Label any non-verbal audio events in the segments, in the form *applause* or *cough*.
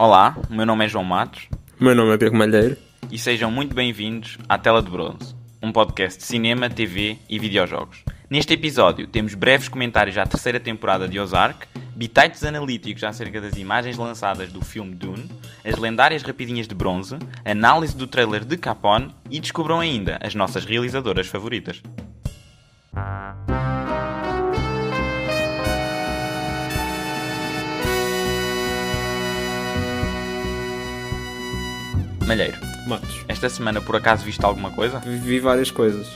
Olá, meu nome é João Matos. meu nome é Pedro Malheiro. E sejam muito bem-vindos à Tela de Bronze, um podcast de cinema, TV e videojogos. Neste episódio temos breves comentários à terceira temporada de Ozark, bitaites analíticos acerca das imagens lançadas do filme Dune, as lendárias rapidinhas de bronze, análise do trailer de Capone e descubram ainda as nossas realizadoras favoritas. Malheiro. Matos. Esta semana por acaso viste alguma coisa? Vi várias coisas.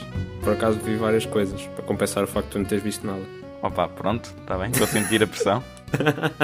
Por acaso vi várias coisas. Para compensar o facto de não teres visto nada. Opa, pronto, está bem. Estou a sentir a pressão. *laughs*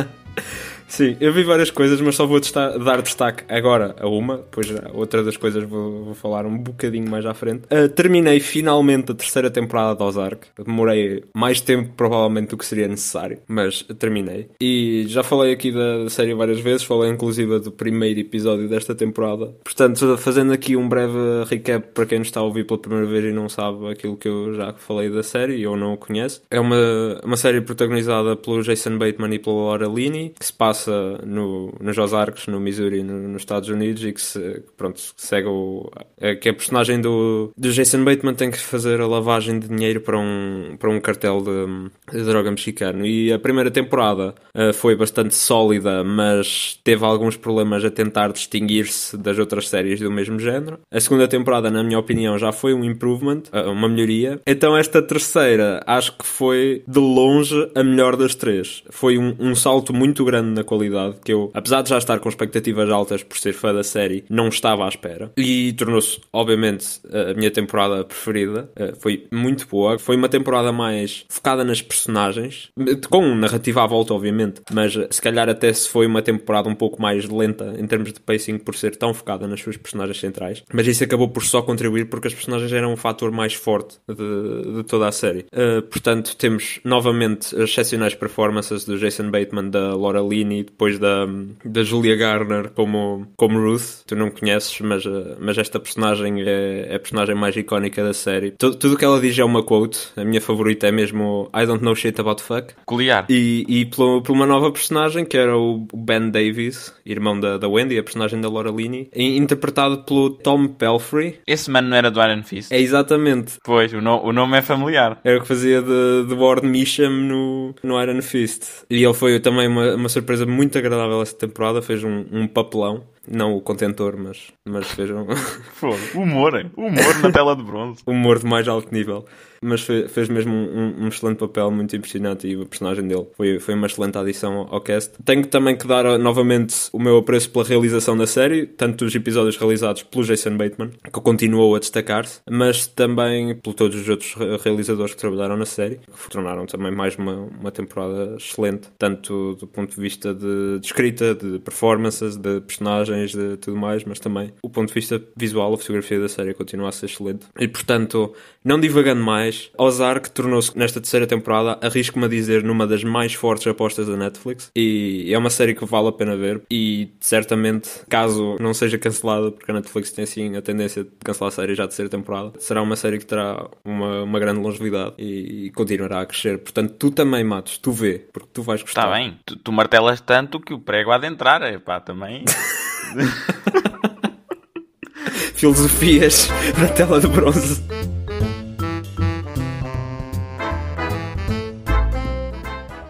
Sim, eu vi várias coisas, mas só vou dar destaque agora a uma, pois outra das coisas vou, vou, falar um bocadinho mais à frente. Uh, terminei finalmente a terceira temporada de Ozark. Demorei mais tempo, provavelmente, do que seria necessário, mas terminei. E já falei aqui da, série várias vezes, falei inclusive do primeiro episódio desta temporada. Portanto, fazendo aqui um breve recap para quem está a ouvir pela primeira vez e não sabe aquilo que eu já falei da série, ou não o conhece. É uma, uma série protagonizada pelo Jason Bateman e pela Laura Linney, que se passa passa no, nos Ozarks, no Missouri, no, nos Estados Unidos, e que, se, pronto, segue o. É, que a personagem do, do Jason Bateman tem que fazer a lavagem de dinheiro para um, para um cartel de, de droga mexicano. E a primeira temporada uh, foi bastante sólida, mas teve alguns problemas a tentar distinguir-se das outras séries do mesmo género. A segunda temporada, na minha opinião, já foi um improvement, eh, uma melhoria. Então, esta terceira, acho que foi de longe a melhor das três. Foi um, um salto muito grande na qualidade que eu, apesar de já estar com expectativas altas por ser fã da série, não estava à espera. E tornou-se, obviamente, a minha temporada preferida. Foi muito boa. Foi uma temporada mais focada nas personagens, com narrativa à volta, obviamente, mas se calhar até se foi uma temporada um pouco mais lenta em termos de pacing por ser tão focada nas suas personagens centrais. Mas isso acabou por só contribuir porque as personagens eram o um fator mais forte de, de toda a série. portanto, temos novamente as excepcionais performances do Jason Bateman, da Laura Linney depois da, da Julia Garner como, como Ruth. Tu não conheces, mas, eh, mas esta personagem é, é a personagem mais icónica da série. Tu, tudo o que ela diz é uma quote. A minha favorita é mesmo I don't know shit about fuck. Coliar. E, e por, por uma nova personagem que era o Ben Davis, irmão da, da Wendy, a personagem da Laura Linney, interpretado pelo Tom Pelfrey. Esse mano não era do Iron Fist? É exatamente. Pois, o, no, o nome é familiar. Era o que fazia de, de Ward Misham no, no Iron Fist. E ele foi também uma, uma surpresa coisa muito agradável esta temporada, fez um, um papelão. Não o contentor, mas, mas vejam. *laughs* humor, hein? humor na tela de bronze. humor de mais alto nível. Mas fez, fez mesmo um, um, excelente papel, muito impressionante, e o personagem dele foi, foi uma excelente adição ao cast. Tenho também que dar novamente o meu apreço pela realização da série, tanto dos episódios realizados pelo Jason Bateman, que continuou a destacar-se, mas também por todos os outros realizadores que trabalharam na série, que tornaram também mais uma, uma temporada excelente, tanto do ponto de vista de, de escrita, de performances, de personagens de tudo mais, mas também o ponto de vista visual, a fotografia da série continua a ser excelente. E portanto, não divagando mais, Ozark tornou-se nesta terceira temporada, arrisco-me a dizer, numa das mais fortes apostas da Netflix. E é uma série que vale a pena ver. E certamente, caso não seja cancelada, porque a Netflix tem sim a tendência de cancelar a série já de terceira temporada, será uma série que terá uma, uma grande longevidade e, e, continuará a crescer. Portanto, tu também, Matos, tu vê, porque tu vais gostar. Está bem, tu, tu martelas tanto que o prego há de entrar, é pá, também. *laughs* *laughs* Filosofias na tela de bronze.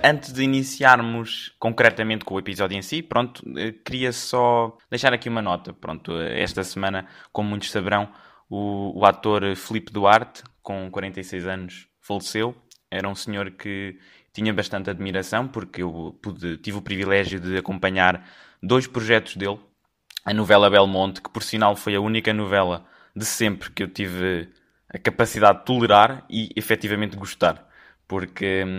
Antes de iniciarmos concretamente com o episódio em si, pronto, eh, queria só deixar aqui uma nota. Pronto, eh, esta semana, como muitos saberão, o, o ator Filipe Duarte, com 46 anos, faleceu. Era um senhor que tinha bastante admiração, porque eu pude, tive o privilégio de acompanhar dois projetos dele a novela Belmonte, que por sinal foi a única novela de sempre que eu tive a capacidade de tolerar e efetivamente gostar. Porque hum,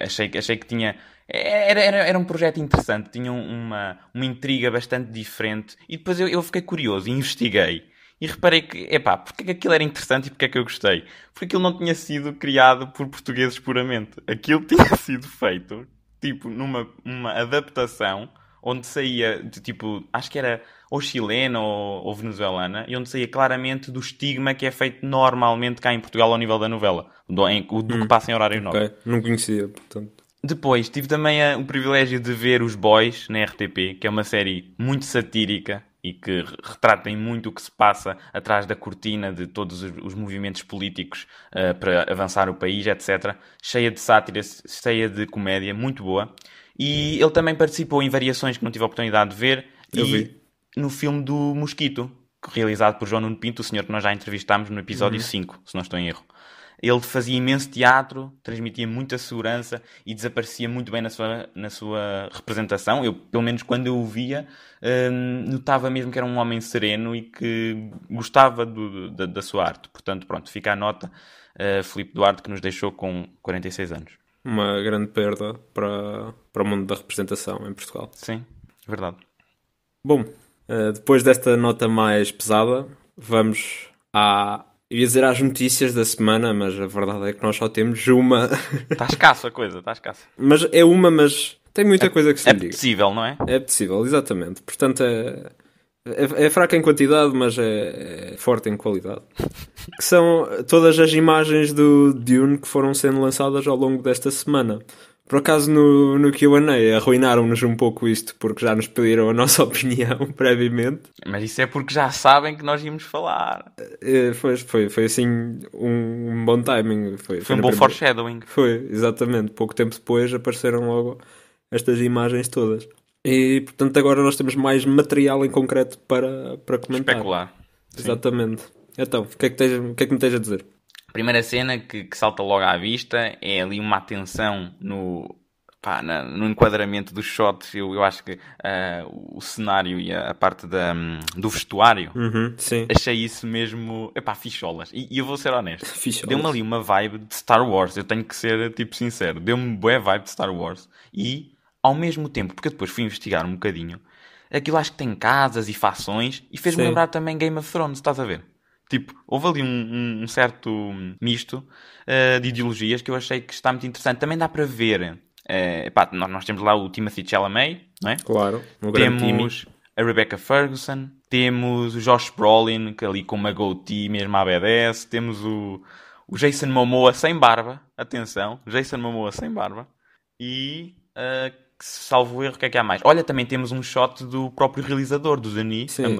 achei, achei que tinha. Era, era, era um projeto interessante, tinha uma, uma intriga bastante diferente. E depois eu, eu fiquei curioso e investiguei. E reparei que, epá, porque é que aquilo era interessante e porque é que eu gostei? Porque aquilo não tinha sido criado por portugueses puramente. Aquilo *laughs* tinha sido feito, tipo, numa uma adaptação onde saía, de, tipo, acho que era ou chilena ou, ou, venezuelana, e onde saía claramente do estigma que é feito normalmente cá em Portugal ao nível da novela, do, em, do hum. que passa em horário okay. nobre. Não conhecia, portanto. Depois, tive também a, eh, o privilégio de ver Os Boys na RTP, que é uma série muito satírica e que retratem muito o que se passa atrás da cortina de todos os, os movimentos políticos uh, para avançar o país, etc. Cheia de sátira, cheia de comédia, muito boa. E ele também participou em variações que não tive a oportunidade de ver. Eu e... vi no filme do Mosquito, realizado por João Nuno Pinto, o senhor que nós já entrevistámos no episódio uhum. 5, se não estou em erro. Ele fazia imenso teatro, transmitia muita segurança e desaparecia muito bem na sua, na sua representação. Eu, pelo menos quando eu o via, hum, notava mesmo que era um homem sereno e que gostava do, da, da, sua arte. Portanto, pronto, fica a nota, uh, Filipe Duarte, que nos deixou com 46 anos. Uma grande perda para, para o mundo da representação em Portugal. Sim, verdade. Bom, eh, depois desta nota mais pesada, vamos à. ia dizer às notícias da semana, mas a verdade é que nós só temos uma. Está *laughs* escassa a coisa, está escassa. Mas é uma, mas tem muita é, coisa que se é diga. É possível, não é? É possível, exatamente. Portanto, é, é, é fraca em quantidade, mas é, é forte em qualidade. *laughs* que são todas as imagens do Dune que foram sendo lançadas ao longo desta semana. Por acaso no, no QA arruinaram-nos um pouco isto, porque já nos pediram a nossa *laughs* opinião previamente. Mas isso é porque já sabem que nós íamos falar. É, foi, foi, foi assim um, um bom timing. Foi, foi, foi um bom primeira... foreshadowing. Foi, exatamente. Pouco tempo depois apareceram logo estas imagens todas. E portanto agora nós temos mais material em concreto para, para comentar. Especular. Exatamente. Sim. Então, o que, é que o que é que me tens a dizer? Primeira cena que, que salta logo à vista é ali uma atenção no, Pá, no enquadramento dos shots, eu, eu acho que uh, o cenário e a, a parte da, um, do vestuário, uhum, achei isso mesmo, epá, ficholas. E, e eu vou ser honesto, *laughs* deu-me ali uma vibe de Star Wars, eu tenho que ser, tipo, sincero, deu-me uma boa vibe de Star Wars. E, ao mesmo tempo, porque eu depois fui investigar um bocadinho, aquilo acho que tem casas e fações, e fez-me lembrar também Game of Thrones, estás a ver? Tipo, houve ali um, um certo misto uh, de ideologias que eu achei que está muito interessante. Também dá para ver. Uh, epá, nós, nós, temos lá o Timothy Chalamet, não é? Claro, um Temos a Rebecca Ferguson, temos o Josh Brolin, que ali com uma goatee mesmo à BDS, temos o, o Jason Momoa sem barba, atenção, Jason Momoa sem barba, e uh, salvo erro, o que é que há mais? Olha, também temos um shot do próprio realizador, do Denis, Sim.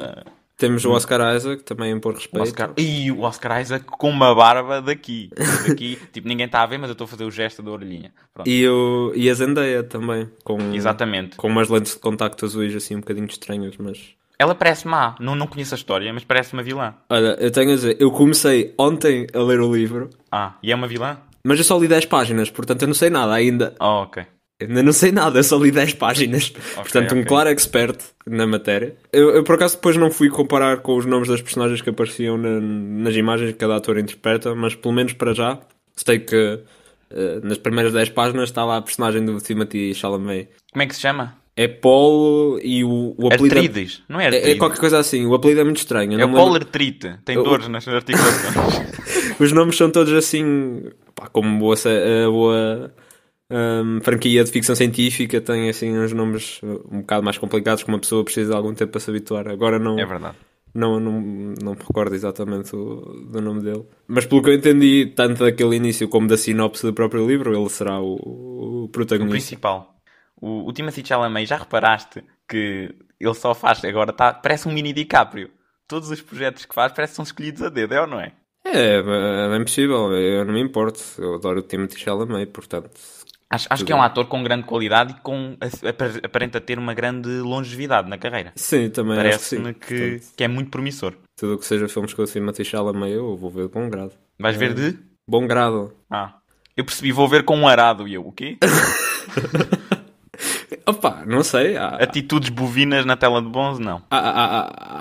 Temos o hum. Oscar Isaac também em pôr respeito. Oscar... E o Oscar Isaac com uma barba daqui. daqui *laughs* tipo, ninguém está a ver, mas eu estou a fazer o gesto da orelhinha. E, o... e a Zendaya também. Com... Exatamente. Com umas lentes de contacto azuis assim um bocadinho estranhas, mas... Ela parece má, não, não conheço a história, mas parece uma vilã. Olha, eu tenho a dizer, eu comecei ontem a ler o livro. Ah, e é uma vilã? Mas eu só li 10 páginas, portanto eu não sei nada ainda. Oh, ok. Ainda não sei nada, eu só li 10 páginas. Okay, *laughs* Portanto, okay. um claro expert na matéria. Eu, eu, por acaso, depois não fui comparar com os nomes das personagens que apareciam na, nas imagens que cada ator interpreta, mas pelo menos para já, sei que uh, nas primeiras 10 páginas está lá a personagem do Timothy Chalamet. Como é que se chama? É Paul e o, o é apelido. Artrides, é- não é artrides. É, é qualquer coisa assim, o apelido é muito estranho. É o Paul lembro... Artrite, tem o... dores nas *laughs* articulações. os nomes são todos assim, pá, como boa, eh, boa um, franquia de ficção científica tem assim uns nomes um bocado mais complicados que uma pessoa precisa de algum tempo para se habituar. Agora não. É verdade. Não, não, não me recordo exatamente o, do nome dele. Mas pelo que eu entendi, tanto daquele início como da sinopse do próprio livro, ele será o, o protagonista. O principal. O, o Timothy Chalamet, já reparaste que ele só faz, agora tá, parece um mini DiCaprio. Todos os projetos que faz parece que são escolhidos a dedo, é ou não é? É, é, é bem possível. Eu não me importo. Eu adoro o Timothy Chalamet, portanto, Acho, acho que é um ator com grande qualidade e com, aparenta ter uma grande longevidade na carreira. Sim, também Parece-me que, que, que, é muito promissor. Tudo o que seja filmes com o Simon meio, eu vou ver de bom grado. Vais é. ver de? Bom grado. Ah. Eu percebi, vou ver com um arado e eu, o quê? *laughs* Opa, não sei. Há, Atitudes bovinas na tela de bons, não. Há, há,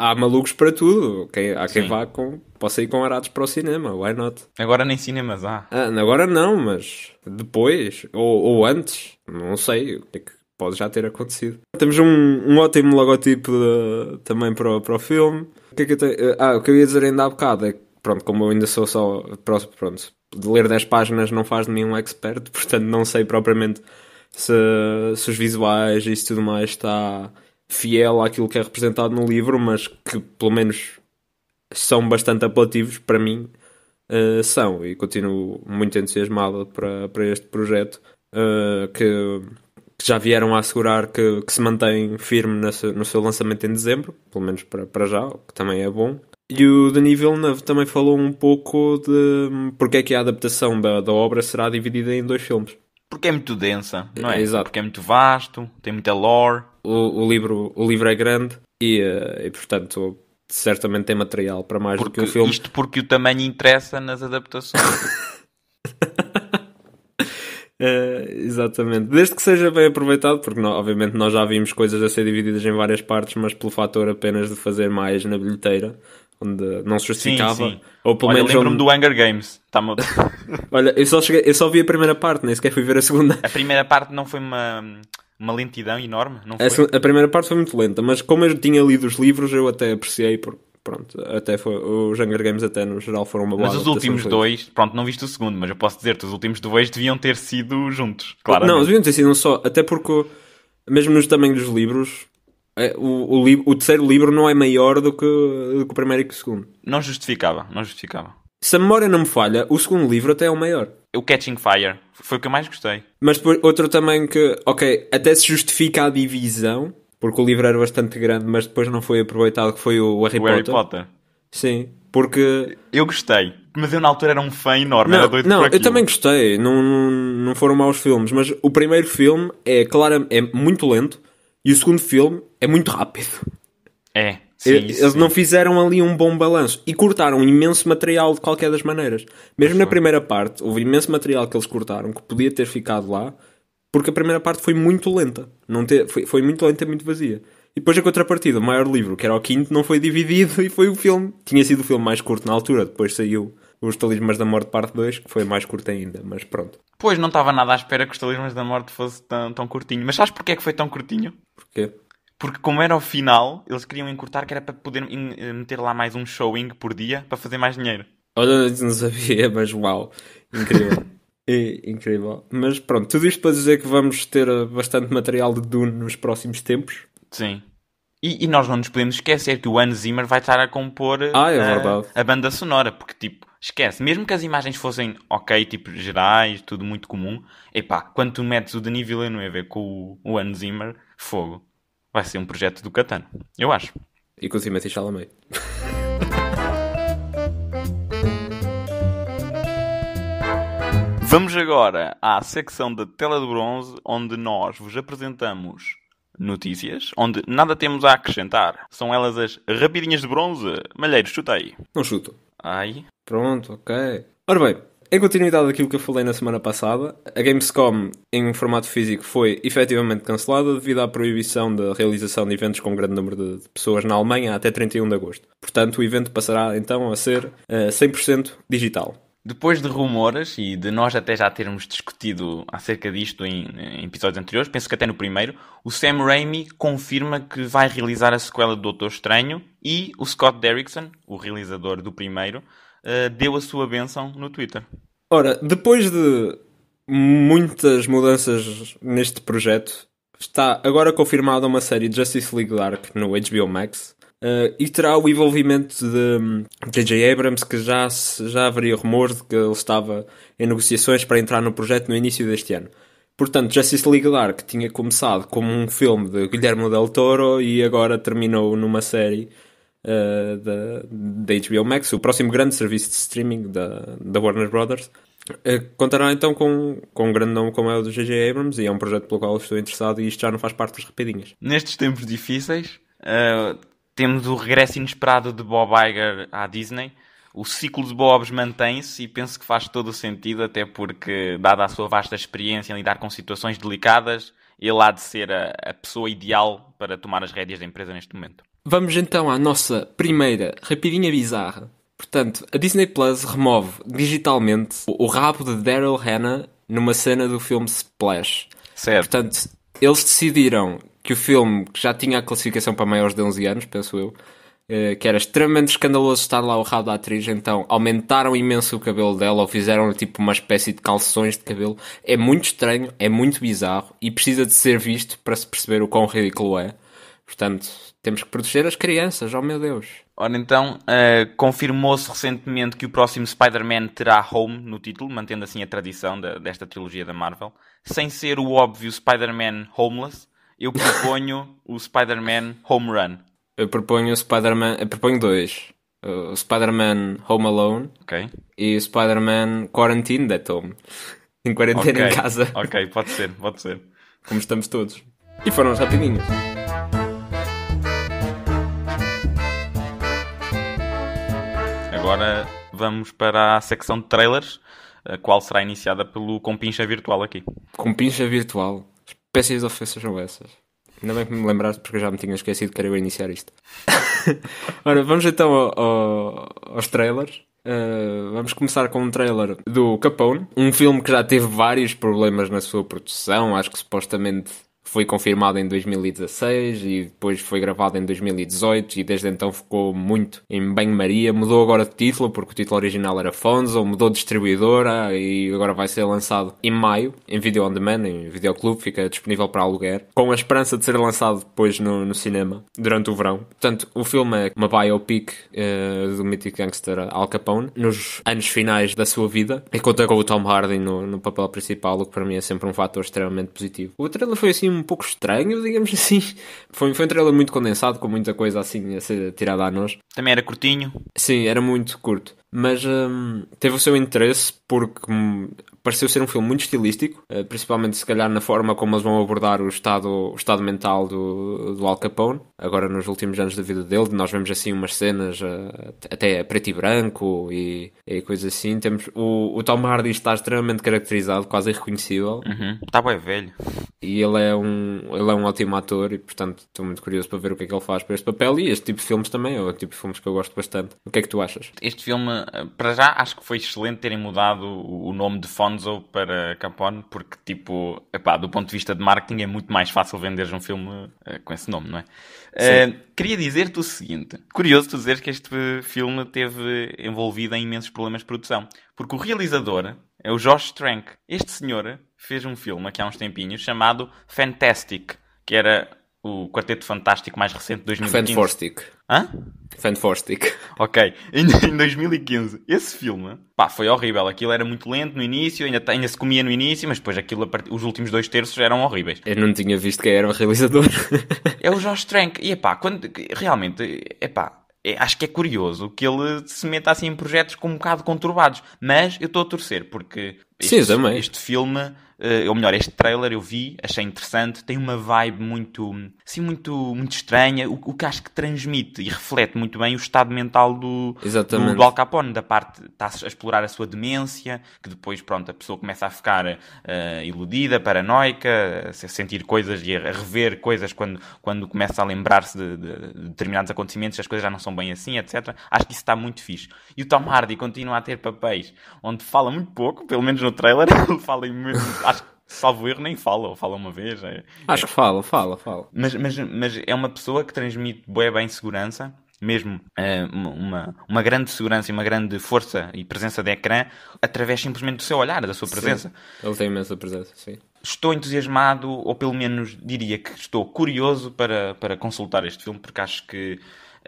há, há malucos para tudo. Quem, há quem Sim. vá com. Posso ir com arados para o cinema, why not? Agora nem cinemas há. Ah, agora não, mas depois ou, ou antes, não sei o que é que pode já ter acontecido. Temos um, um ótimo logotipo de, também para o, para o filme. O que, é que eu tenho, ah, o que eu ia dizer ainda há bocado é que, pronto, como eu ainda sou só. Pronto, de ler 10 páginas não faz de mim um expert, *laughs* portanto não sei propriamente se, se os visuais e isso tudo mais está fiel àquilo que é representado no livro, mas que pelo menos são bastante apelativos para mim. Uh, são e continuo muito entusiasmado para, para este projeto uh, que, que, já vieram a assegurar que, que se mantém firme nesse, no seu lançamento em dezembro, pelo menos para, para já, o que também é bom. E o Denis Villeneuve também falou um pouco de hum, porque é que a adaptação da, da obra será dividida em dois filmes. Porque é muito densa, não é? é exato. Porque é muito vasto, tem muita lore. O, o livro, o livro é grande e, eh, e portanto, certamente tem material para mais porque, do que o filme. Isto porque o tamanho interessa nas adaptações. *laughs* Eh, exatamente. Desde que seja bem aproveitado, porque não, obviamente nós já vimos coisas a ser divididas em várias partes, mas pelo fator apenas de fazer mais na bilheteira, onde não se justificava. Sim, sim. Ou pelo menos. lembro-me onde... do Hunger Games. Tá *laughs* Olha, eu só, cheguei, eu só vi a primeira parte, nem sequer fui ver a segunda. A primeira parte não foi uma, uma lentidão enorme? Não foi? A, a primeira parte foi muito lenta, mas como eu tinha lido os livros, eu até apreciei, porque pronto, até foi, os Hunger Games até no geral foram uma boa Mas os últimos dois, pronto, não viste o segundo, mas eu posso dizer-te, os últimos dois deviam ter sido juntos, claro. Não, deviam ter sido um só, até porque mesmo nos tamanhos dos livros, é, o, o, o, terceiro livro não é maior do que, do que o primeiro e que o segundo. Não justificava, não justificava. Se a memória não me falha, o segundo livro até é o maior. O Catching Fire foi o que eu mais gostei. Mas outro também que, ok, até se justifica a divisão, porque o livro era bastante grande, mas depois não foi aproveitado, que foi o Harry o Potter. Harry Potter. Sim, porque... Eu gostei, mas eu na altura era um fã enorme, não, era doido Não, eu também gostei, não, não, não foram maus filmes, mas o primeiro filme é, claro, é muito lento, e o segundo filme é muito rápido. É. Sim, Eles sim. não fizeram ali um bom balanço e cortaram imenso material de qualquer das maneiras. Mesmo na primeira parte, houve imenso material que eles cortaram que podia ter ficado lá, porque a primeira parte foi muito lenta. Não te, foi, foi muito lenta e muito vazia. E depois a contrapartida, o maior livro, que era o quinto, não foi dividido *laughs* e foi o filme. Tinha sido o filme mais curto na altura, depois saiu os Talismãs da Morte Parte 2, que foi mais curta ainda, mas pronto. Pois, não estava nada à espera que os Talismãs da Morte fosse tão, tão curtinho. Mas sabes porquê é que foi tão curtinho? Porquê? Porque como era o final, eles queriam encurtar que era para poder eh, meter lá mais um showing por dia para fazer mais dinheiro. Olha, não sabia, mas uau, incrível. *laughs* é, incrível. Mas pronto, tudo isto para dizer que vamos ter eh, bastante material de Dune nos próximos tempos. Sim. E, e nós não nos podemos esquecer que o Hans Zimmer vai estar a compor ah, é eh, a, a banda sonora, porque tipo, esquece. Mesmo que as imagens fossem ok, tipo gerais, tudo muito comum, epá, quando tu metes o Denis Villeneuve com o, o Anne Zimmer, fogo. Vai ser um projeto do Catano, eu acho. E com o a meio. Vamos agora à secção da Tela de Bronze, onde nós vos apresentamos notícias, onde nada temos a acrescentar. São elas as rapidinhas de bronze. Malheiros, chuta aí. Não chuto. Ai. Pronto, ok. Ora bem, em continuidade daquilo que eu falei na semana passada, a Gamescom em formato físico foi efetivamente cancelada devido à proibição da realização de eventos com um grande número de pessoas na Alemanha até 31 de agosto. Portanto, o evento passará então a ser uh, eh, 100% digital. Depois de rumores e de nós até já termos discutido acerca disto em, em, episódios anteriores, penso que até no primeiro, o Sam Raimi confirma que vai realizar a sequela do Doutor Estranho e o Scott Derrickson, o realizador do primeiro, uh, deu a sua benção no Twitter. Ora, depois de muitas mudanças neste projeto, está agora confirmada uma série de Justice League Dark no HBO Max Uh, e terá o envolvimento de J.J. Hum, Abrams, que já, já haveria rumores de que ele estava em negociações para entrar no projeto no início deste ano. Portanto, Justice League Dark tinha começado como um filme de Guilherme Del Toro e agora terminou numa série uh, da, da HBO Max, o próximo grande serviço de streaming da, da Warner Brothers. Uh, contará então com, com um grande nome como é o do J.J. Abrams e é um projeto pelo qual eu estou interessado e isto já não faz parte das rapidinhas. Nestes tempos difíceis, uh, temos o regresso inesperado de Bob Iger à Disney. O ciclo de Bobs mantém-se e penso que faz todo o sentido, até porque, dada a sua vasta experiência em lidar com situações delicadas, ele há de ser a, a pessoa ideal para tomar as rédeas da empresa neste momento. Vamos então à nossa primeira rapidinha bizarra. Portanto, a Disney Plus remove digitalmente o, o rabo de Daryl Hannah numa cena do filme Splash. Certo. Portanto, eles decidiram que o filme, que já tinha a classificação para maiores de 11 anos, penso eu, eh, que era extremamente escandaloso estar lá o rabo da atriz, então aumentaram imenso o cabelo dela ou fizeram tipo uma espécie de calções de cabelo. É muito estranho, é muito bizarro e precisa de ser visto para se perceber o quão ridículo é. Portanto, temos que proteger as crianças, oh meu Deus. Ora então, uh, confirmou-se recentemente que o próximo Spider-Man terá Home no título, mantendo assim a tradição da, desta trilogia da Marvel, sem ser o óbvio Spider-Man Homeless, eu proponho o Spider-Man Home Run. Eu proponho o Spider-Man. Eu proponho dois. O Spider-Man Home Alone okay. e o Spider-Man Quarantine at Home. Em quarentena okay. em casa. Ok, pode ser, pode ser. Como estamos todos. E foram os rapidinhos. Agora vamos para a secção de trailers, a qual será iniciada pelo Compincha Virtual aqui. Compincha Virtual? péssimas ofensas são essas? Ainda bem que me lembraste porque eu já me tinha esquecido que era eu iniciar isto. *laughs* Ora, vamos então ao, ao, aos trailers. Uh, vamos começar com um trailer do Capone, um filme que já teve vários problemas na sua produção. Acho que supostamente foi confirmado em 2016 e depois foi gravado em 2018 e desde então ficou muito em banho-maria. Mudou agora de título porque o título original era Fonzo, mudou de distribuidora e agora vai ser lançado em maio em video on demand, em videoclube, fica disponível para aluguer, com a esperança de ser lançado depois no, no cinema durante o verão. Portanto, o filme é uma biopic uh, do mítico gangster Al Capone nos anos finais da sua vida e conta com o Tom Hardy no, no papel principal, o que para mim é sempre um fator extremamente positivo. O trailer foi assim um pouco estranho, digamos *laughs* assim. Foi, foi um trailer muito condensado, com muita coisa assim a ser tirada a nós. Também era curtinho? Sim, era muito curto mas hum, teve o seu interesse porque hum, pareceu ser um filme muito estilístico, eh, principalmente se calhar na forma como eles vão abordar o estado, o estado mental do, do Al Capone, agora nos últimos anos da vida dele, nós vemos assim umas cenas eh, até preto e branco e, e coisas assim. Temos, o, o Tom Hardy está extremamente caracterizado, quase irreconhecível. Uhum. Está bem velho. E ele é, um, ele é um ótimo ator e, portanto, estou muito curioso para ver o que é que ele faz para este papel e este tipo de filmes também, é o tipo de filmes que eu gosto bastante. O que é que tu achas? Este filme para já, acho que foi excelente terem mudado o nome de Fonzo para Capone, porque, tipo, epá, do ponto de vista de marketing, é muito mais fácil vender um filme uh, com esse nome, não é? Uh, queria dizer-te o seguinte: curioso tu dizeres que este filme teve envolvido em imensos problemas de produção, porque o realizador é o Josh Trank. Este senhor fez um filme aqui há uns tempinhos chamado Fantastic, que era o Quarteto Fantástico mais recente de 2015. Fantastic. Hã? Fantastic. Ok, *laughs* em, em 2015. Esse filme, pá, foi horrível. Aquilo era muito lento no início, ainda, ainda se comia no início, mas depois aquilo, os últimos dois terços eram horríveis. Eu não tinha visto quem era o realizador. é o Josh Trank. E, pá, quando, realmente, é pá, acho que é curioso que ele se meta assim em projetos com um bocado conturbados. Mas eu estou a torcer, porque este, Sim, este filme eh, ou melhor, este trailer eu vi, achei interessante, tem uma vibe muito, assim, muito, muito estranha, o, o que acho que transmite e reflete muito bem o estado mental do, do, do, Al Capone, da parte, está a explorar a sua demência, que depois, pronto, a pessoa começa a ficar uh, iludida, paranoica, a sentir coisas e a rever coisas quando, quando começa a lembrar-se de, de, de determinados acontecimentos, as coisas já não são bem assim, etc. Acho que isso está muito fixe. E o Tom Hardy continua a ter papéis onde fala muito pouco, pelo menos no trailer, *laughs* ele fala muito salvo erro, nem fala, ou fala uma vez. É, Acho é. que fala, fala, fala. Mas, mas, mas é uma pessoa que transmite boa bem segurança, mesmo é, uma, uma grande segurança e uma grande força e presença de ecrã, através simplesmente do seu olhar, da sua presença. Sim, ele tem imensa presença, sim. Estou entusiasmado, ou pelo menos diria que estou curioso para, para consultar este filme, porque acho que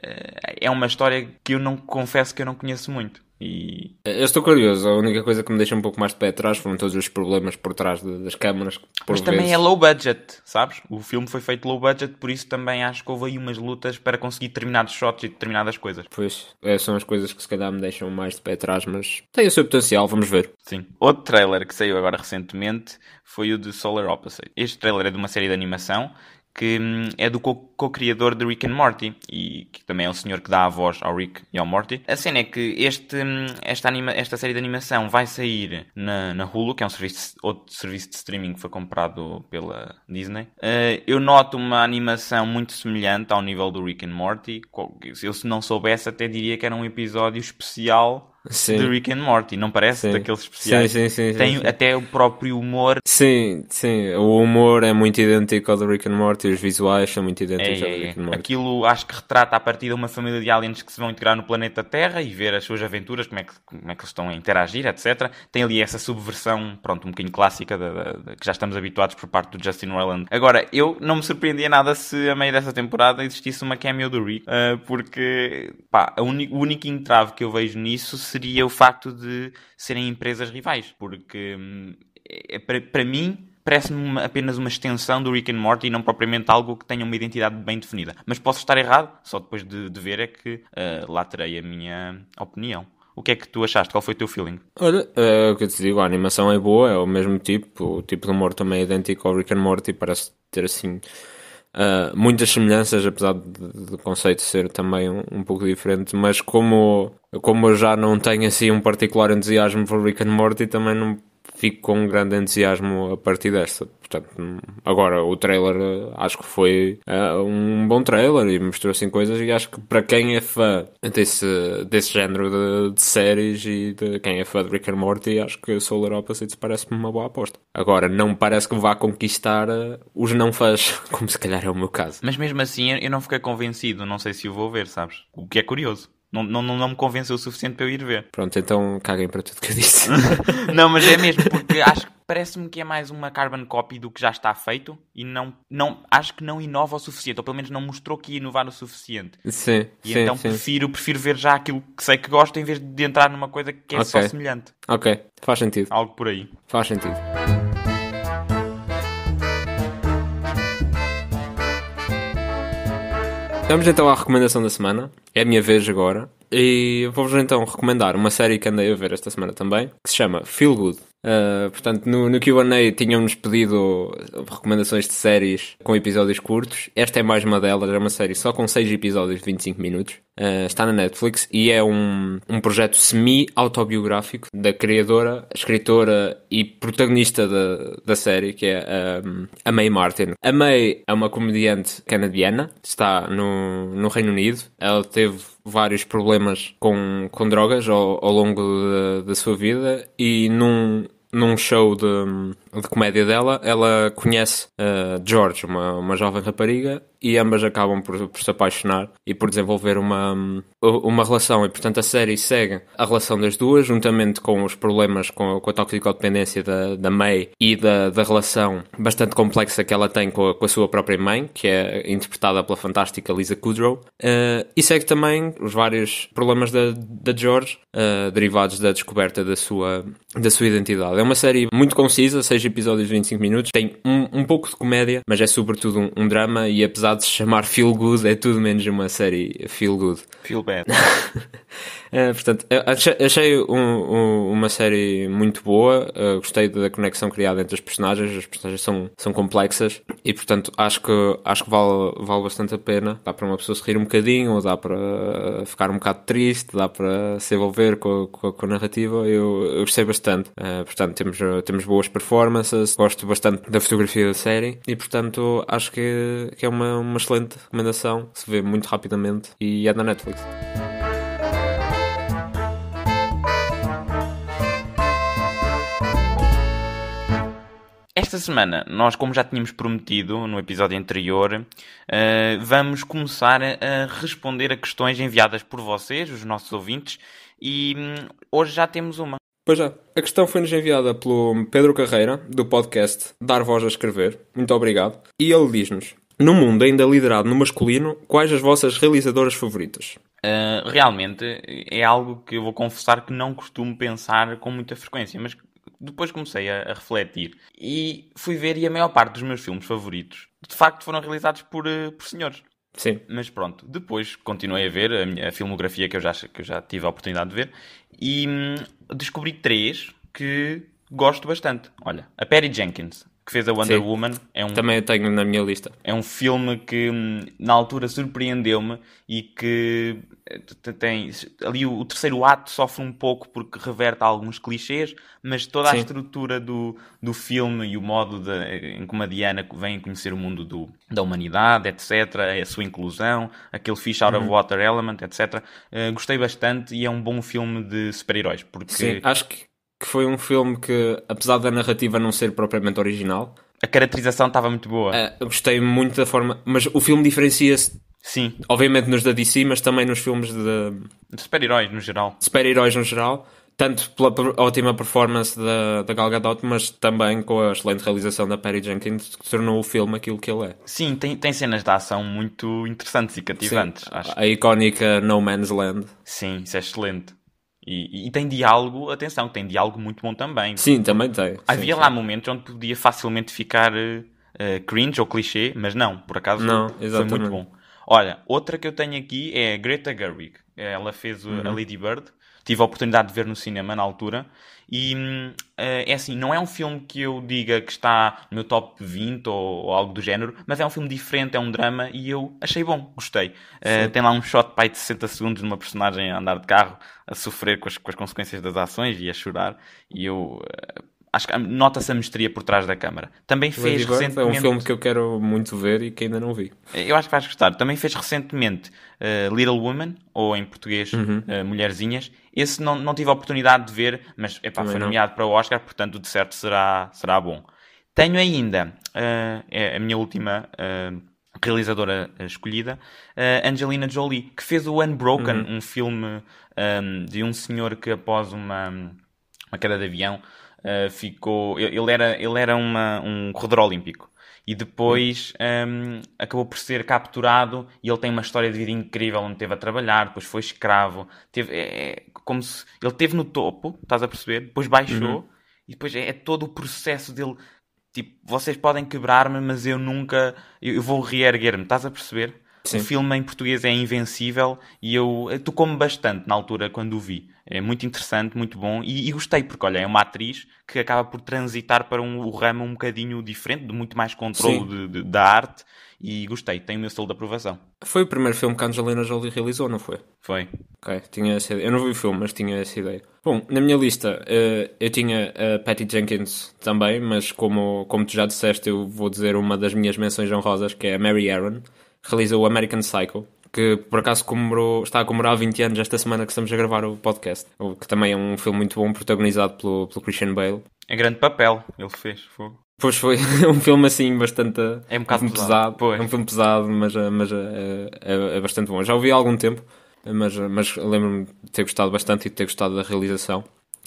eh, é uma história que eu não confesso que eu não conheço muito. E eu estou curioso, a única coisa que me deixa um pouco mais de pé atrás foram todos os problemas por trás de, das câmaras. Mas também é low budget, sabes? O filme foi feito low budget, por isso também acho que houve aí umas lutas para conseguir determinados shots e determinadas coisas. Pois, é, são as coisas que se calhar me deixam mais de pé atrás, mas tem o seu potencial, vamos ver. Sim. Outro trailer que saiu agora recentemente foi o de Solar Opposite. Este trailer é de uma série de animação que hum, é do co-criador de Rick and Morty e que também é o senhor que dá a voz ao Rick e ao Morty. A cena é que este, hum, esta, anima, esta série de animação vai sair na, na Hulu, que é um serviço, outro serviço de streaming que foi comprado pela Disney. Eh, eu noto uma animação muito semelhante ao nível do Rick and Morty. Eu, se não soubesse, até diria que era um episódio especial Sim. de Rick and Morty, não parece? Sim. Daqueles especiais. Sim, sim, sim, Tem sim. até o próprio humor. Sim, sim. O humor é muito idêntico ao de Rick and Morty, os visuais são muito é, idênticos é, ao de Rick and é. Morty. Aquilo acho que retrata a partir de uma família de aliens que se vão integrar no planeta Terra e ver as suas aventuras, como é que, como é que eles estão a interagir, etc. Tem ali essa subversão, pronto, um bocadinho clássica da, da, da, que já estamos habituados por parte do Justin Roiland. Agora, eu não me surpreendia nada se a meio dessa temporada existisse uma cameo do Rick, uh, porque pá, o único entrave que eu vejo nisso seria o facto de serem empresas rivais, porque hum, é, é para, mim parece-me apenas uma extensão do Rick and Morty e não propriamente algo que tenha uma identidade bem definida. Mas posso estar errado, só depois de, de ver é que uh, lá terei a minha opinião. O que é que tu achaste? Qual foi o teu feeling? Olha, é, o que eu te digo, a animação é boa, é o mesmo tipo, o tipo de humor também é idêntico ao Rick and Morty, parece ter assim Uh, muitas semelhanças, apesar do conceito ser também um, um, pouco diferente, mas como, como eu já não tenho assim um particular entusiasmo por Rick and Morty, também não fico com um grande entusiasmo a partir desta. Portanto, agora o trailer acho que foi uh, um bom trailer e mostrou assim coisas e acho que para quem é fã desse, desse género de, de séries e de quem é fã de Rick and Morty, acho que Solar Europa City parece-me uma boa aposta. Agora, não parece que vá conquistar eh, os não fãs, *laughs* como se calhar é o meu caso. Mas mesmo assim eu não fiquei convencido, não sei se o vou ver, sabes? O que é curioso não, não, não me convenceu o suficiente para eu ir ver. Pronto, então caguem para tudo que eu disse. *laughs* não, mas é mesmo, porque acho que parece-me que é mais uma carbon copy do que já está feito e não, não acho que não inova o suficiente, ou pelo menos não mostrou que ia inovar o suficiente. Sim. E sim, então sim. prefiro prefiro ver já aquilo que sei que gosto em vez de entrar numa coisa que é okay. só semelhante. Ok, faz sentido. Algo por aí. Faz sentido. Vamos então à recomendação da semana. É a minha vez agora. E vou-vos então recomendar uma série que andei a ver esta semana também, que se chama Feel Good. Uh, portanto, no, no QA tinham-nos pedido recomendações de séries com episódios curtos. Esta é mais uma delas, é uma série só com 6 episódios de 25 minutos. Uh, está na Netflix e é um, um projeto semi-autobiográfico da criadora, escritora e protagonista da, da série, que é um, a May Martin. A May é uma comediante canadiana, está no, no Reino Unido. Ela teve vários problemas com, com drogas ao, ao longo da, sua vida e num, num show de, de comédia dela, ela conhece uh, George, uma, uma jovem rapariga, e ambas acabam por, por, se apaixonar e por desenvolver uma, uma relação. E portanto a série segue a relação das duas, juntamente com os problemas com, com a toxicodependência da, da May e da, da relação bastante complexa que ela tem com a, com a sua própria mãe, que é interpretada pela fantástica Lisa Kudrow. Uh, e segue também os vários problemas da, da George, uh, derivados da descoberta da sua, da sua identidade. É uma série muito concisa, 6 episódios de 25 minutos, tem um, um pouco de comédia, mas é sobretudo um, um drama e apesar de chamar Feel Good é tudo menos uma série Feel Good. Feel Bad. *laughs* é, portanto, achei um, um, uma série muito boa, uh, gostei da conexão criada entre as personagens, as personagens são, são complexas e, portanto, acho que, acho que vale, vale bastante a pena. Dá para uma pessoa se rir um bocadinho, ou dá para ficar um bocado triste, dá para se envolver com, com, com a narrativa. Eu, eu gostei bastante. Uh, portanto, temos, temos boas performances, gosto bastante da fotografia da série e, portanto, acho que, que é uma uma excelente recomendação, se vê muito rapidamente e é da Netflix. Esta semana, nós, como já tínhamos prometido no episódio anterior, eh, vamos começar a responder a questões enviadas por vocês, os nossos ouvintes, e hum, hoje já temos uma. Pois já. É. A questão foi-nos enviada pelo Pedro Carreira, do podcast Dar Voz a Escrever. Muito obrigado. E ele diz-nos: no mundo ainda liderado no masculino, quais as vossas realizadoras favoritas? Uh, realmente é algo que eu vou confessar que não costumo pensar com muita frequência, mas depois comecei a, a, refletir e fui ver e a maior parte dos meus filmes favoritos de facto foram realizados por, uh, por senhores. Sim. Mas pronto, depois continuei a ver a, minha, a filmografia que eu, já, que eu já tive a oportunidade de ver e hum, descobri três que gosto bastante. Olha, a Perry Jenkins que fez a Wonder Sim. Woman. É um, Também eu tenho na minha lista. É um filme que hum, na altura surpreendeu-me e que eh, tem ali o, o, terceiro ato sofre um pouco porque reverte alguns clichês, mas toda a estrutura do, do filme e o modo de, eh, em como a Diana vem conhecer o mundo do, da humanidade, etc., a sua inclusão, aquele Fish Out uhum. of Water Element, etc., uh, eh, gostei bastante e é um bom filme de super-heróis. Porque... Sim, acho que que foi um filme que, apesar da narrativa não ser propriamente original, a caracterização estava muito boa. Uh, gostei muito da forma. Mas o filme diferencia-se. Sim. Obviamente nos da DC, mas também nos filmes de. de super-heróis no geral. Super-heróis no geral. Tanto pela ótima performance da, da Gal Gadot, mas também com a excelente realização da Perry Jenkins, que tornou o filme aquilo que ele é. Sim, tem, tem cenas de ação muito interessantes e cativantes, acho. A icónica No Man's Land. Sim, isso é excelente. E, e, tem diálogo, atenção, tem diálogo muito bom também. Sim, também tem. Havia sim, lá sim. momentos onde podia facilmente ficar uh, cringe ou clichê, mas não, por acaso não, foi, muito bom. Olha, outra que eu tenho aqui é Greta Gerwig. Ela fez uhum. a Lady Bird tive a oportunidade de ver no cinema na altura. E uh, é assim, não é um filme que eu diga que está no meu top 20 ou, ou, algo do género, mas é um filme diferente, é um drama e eu achei bom, gostei. Uh, tem lá um shot pai de 60 segundos numa personagem a andar de carro, a sofrer com as, com as consequências das ações e a chorar. E eu uh, Acho que nota-se a mestria por trás da câmara. Também fez recentemente... É um filme que eu quero muito ver e que ainda não vi. Eu acho que vais gostar. Também fez recentemente uh, Little Women, ou em português uh, Mulherzinhas. Esse não, não tive a oportunidade de ver, mas epá, foi nomeado para o Oscar, portanto de certo será, será bom. Tenho ainda, uh, é a minha última realizadora escolhida, Angelina Jolie, que fez o Unbroken, uhum. um filme um, de um senhor que após uma, uma queda de avião ah, ficou. Ele era, ele era uma, um corredor olímpico. E depois um, acabou por ser capturado e ele tem uma história de vida incrível onde teve a trabalhar, depois foi escravo. Teve, é, é, como se, ele teve no topo, estás a perceber? Depois baixou uhum. e depois é, é todo o processo dele tipo, vocês podem quebrar-me, mas eu nunca, eu, vou reerguer-me, estás a perceber? Sim. O filme em português é invencível e eu eh, tocou-me bastante na altura quando o vi. É muito interessante, muito bom e, e, gostei porque, olha, é uma atriz que acaba por transitar para um, o ramo um bocadinho diferente, de muito mais controle de, de, da arte e gostei, tenho o meu selo de aprovação. Foi o primeiro filme que a Angelina Jolie realizou, não foi? Foi. Ok, tinha essa ideia. Eu não vi o filme, mas tinha essa ideia. Bom, na minha lista eh, eu tinha a Patty Jenkins também, mas como, como tu já disseste, eu vou dizer uma das minhas menções honrosas, que é a Mary Aaron realiza o American Psycho, que por acaso comemorou, está a comemorar 20 anos esta semana que estamos a gravar o podcast, que também é um filme muito bom, protagonizado pelo, pelo Christian Bale. É grande papel, ele fez, foi Pois foi, é *laughs* um filme assim bastante. É um bocado um pesado. pesado. É um filme pesado, mas, eh, mas é, é, é bastante bom. Eu já ouvi há algum tempo, mas, eh, mas lembro-me de ter gostado bastante e de ter gostado da realização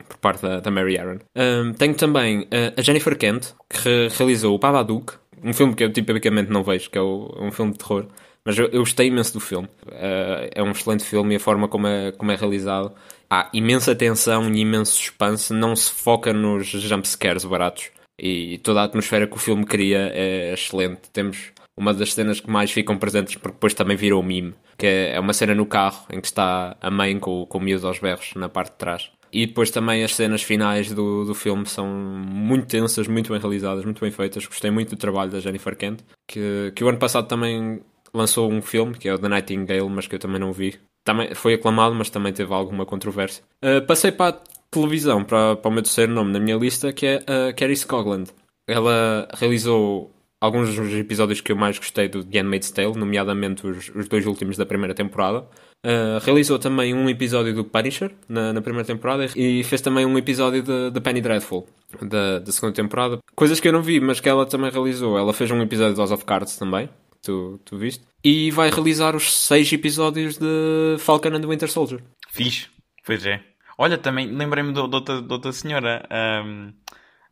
por parte da, da Mary Aaron. Um, tenho também a Jennifer Kent, que realizou o Babadook, um filme que eu tipicamente não vejo, que é o, um filme de terror. Mas eu, eu gostei imenso do filme. Uh, é um excelente filme e a forma como é, como é realizado. Há imensa tensão e imenso suspense. Não se foca nos jumpscares baratos. E toda a atmosfera que o filme cria é excelente. Temos uma das cenas que mais ficam presentes, porque depois também virou meme, que é, é uma cena no carro em que está a mãe com, com o miúdo aos berros na parte de trás. E depois também as cenas finais do, do filme são muito tensas, muito bem realizadas, muito bem feitas. Gostei muito do trabalho da Jennifer Kent, que, que o ano passado também lançou um filme, que é o The Nightingale, mas que eu também não vi. Também foi aclamado, mas também teve alguma controvérsia. Uh, passei para a televisão, para, para o meu terceiro nome na minha lista, que é a uh, Carrie Scogland. Ela realizou alguns dos episódios que eu mais gostei do The Handmaid's Tale, nomeadamente os, os dois últimos da primeira temporada. Uh, realizou também um episódio do Punisher na, na, primeira temporada e fez também um episódio da Penny Dreadful da, da segunda temporada. Coisas que eu não vi, mas que ela também realizou. Ela fez um episódio de House of Cards também, tu, tu viste. E vai realizar os seis episódios de Falcon and the Winter Soldier. Fiz, pois é. Olha, também lembrei-me de outra senhora. Um... Ehm,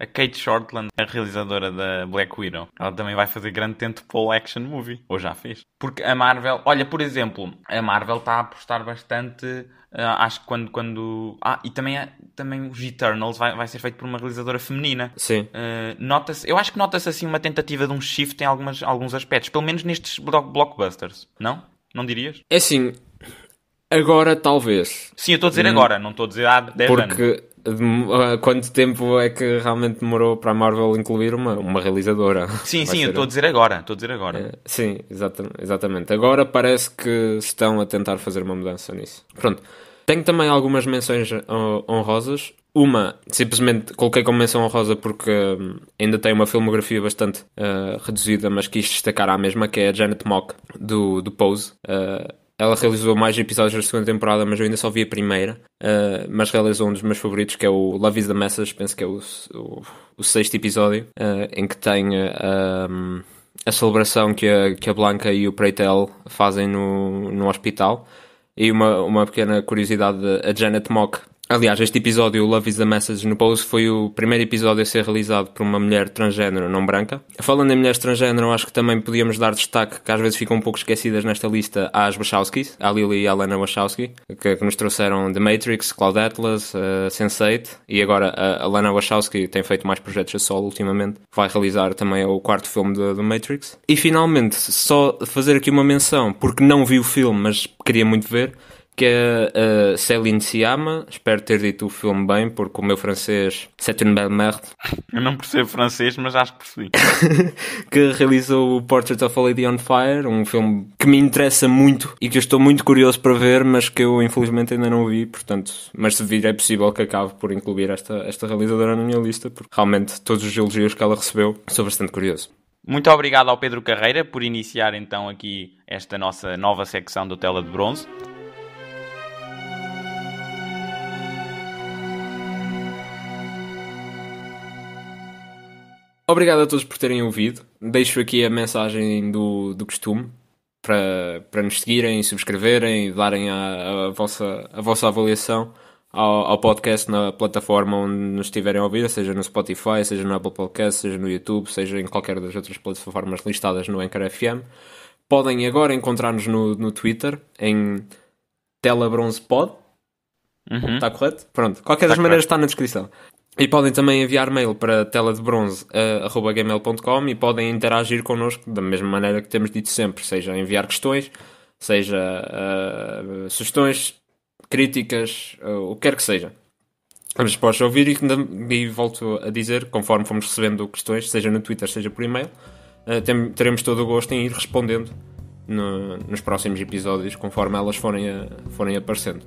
a Kate Shortland, a realizadora da Black Widow, ela também vai fazer grande tento o action movie. Ou já fez. Porque a Marvel... Olha, por exemplo, a Marvel está a apostar bastante... Uh, acho que quando, quando. Ah, e também, eh, também os Eternals vai, vai ser feito por uma realizadora feminina. Sim. Uh, eh, nota eu acho que nota-se assim uma tentativa de um shift em algumas, alguns aspectos, pelo menos nestes blockbusters, não? Não dirias? É assim, agora talvez. Sim, eu estou a dizer hum, agora, não estou a dizer há 10 porque... anos. Porque Hum, ah, quanto tempo é que realmente demorou para a Marvel incluir uma, uma realizadora? Sim, sim, eu estou a dizer agora, estou a dizer agora. É, sim, exatamente, exatamente. Agora parece que estão a tentar fazer uma mudança nisso. Pronto. Tenho também algumas menções ah, honrosas. Uma, simplesmente coloquei como menção honrosa porque hum, ainda tem uma filmografia bastante uh, reduzida, mas quis destacar a mesma, que é a Janet Mock, do, do Pose. Uh, ela realizou mais episódios da segunda temporada, mas eu ainda só vi a primeira. Uh, mas realizou um dos meus favoritos, que é o Love is the Message, penso que é o, o, o sexto episódio, uh, em que tem um, ah, a celebração que a, que a Blanca e o Preitel fazem no, no hospital. E uma, uma pequena curiosidade, a Janet Mock Aliás, este episódio, Love is the Message no Pose, foi o primeiro episódio a ser realizado por uma mulher transgênero não branca. Falando em mulheres transgênero, acho que também podíamos dar destaque, que às vezes ficam um pouco esquecidas nesta lista, às Wachowskis, à Lily e à Lana Wachowski, que, que nos trouxeram The Matrix, Cloud Atlas, uh, eh, Sense8, e agora eh, a, a, Lana Wachowski tem feito mais projetos a solo ultimamente, vai realizar também o quarto filme do Matrix. E finalmente, só fazer aqui uma menção, porque não vi o filme, mas queria muito ver, que é uh, Céline Siama. Espero ter dito o filme bem, porque o meu francês, c'est une belle merde. Eu não percebo francês, mas acho que percebi. *laughs* que realizou o Portrait of a Lady on Fire, um filme que me interessa muito e que eu estou muito curioso para ver, mas que eu infelizmente ainda não vi, portanto, mas se vir é possível que acabe por incluir esta, esta realizadora na minha lista, porque realmente todos os elogios que ela recebeu, sou bastante curioso. Muito obrigado ao Pedro Carreira por iniciar então aqui esta nossa nova secção do Tela de Bronze. Obrigado a todos por terem ouvido. Deixo aqui a mensagem do, do costume para, para nos seguirem, subscreverem, darem a, a vossa, a vossa avaliação ao, ao, podcast na plataforma onde nos estiverem a ouvir, seja no Spotify, seja no Apple Podcast, seja no YouTube, seja em qualquer das outras plataformas listadas no Anchor FM. Podem agora encontrar-nos no, no Twitter em Pod. Está uhum. Tá correto? Pronto. Qualquer tá das correto. maneiras está na descrição. E podem também enviar mail para tela de bronze uh, eh, gmail.com e podem interagir connosco da mesma maneira que temos dito sempre, seja enviar questões, seja uh, sugestões, críticas, uh, o que quer que seja. Estamos dispostos ouvir e, e, volto a dizer, conforme fomos recebendo questões, seja no Twitter, seja por e-mail, tem, teremos todo o gosto em ir respondendo no, nos próximos episódios, conforme elas forem, a, forem aparecendo.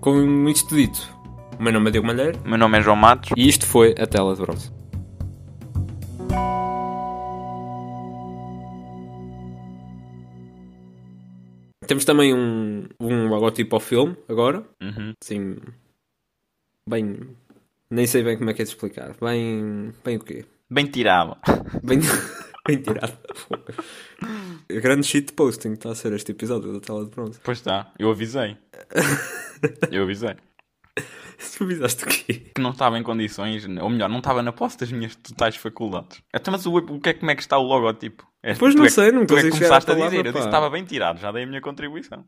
Com isto dito, o meu nome é Diego Malheiro. O meu nome é João Matos. E isto foi a Tela de Bronze. Temos também um, um logotipo ao filme agora. Uhum. Sim. Bem. Nem sei bem como é que é de explicar. Bem. Bem o quê? Bem tirado. *laughs* Bem, bem tirado. *laughs* Grande shit posting está a ser este episódio da tela de bronze. Pois está, eu avisei. *laughs* eu avisei. *laughs* Improvisaste o quê? Que não estava em condições, ou melhor, não estava na posse das minhas totais faculdades. Então, mas o, o que é, como é que está o logotipo? É, pois não é, sei, não tu é que começaste a, a dizer, eu disse que estava bem tirado, já dei a minha contribuição.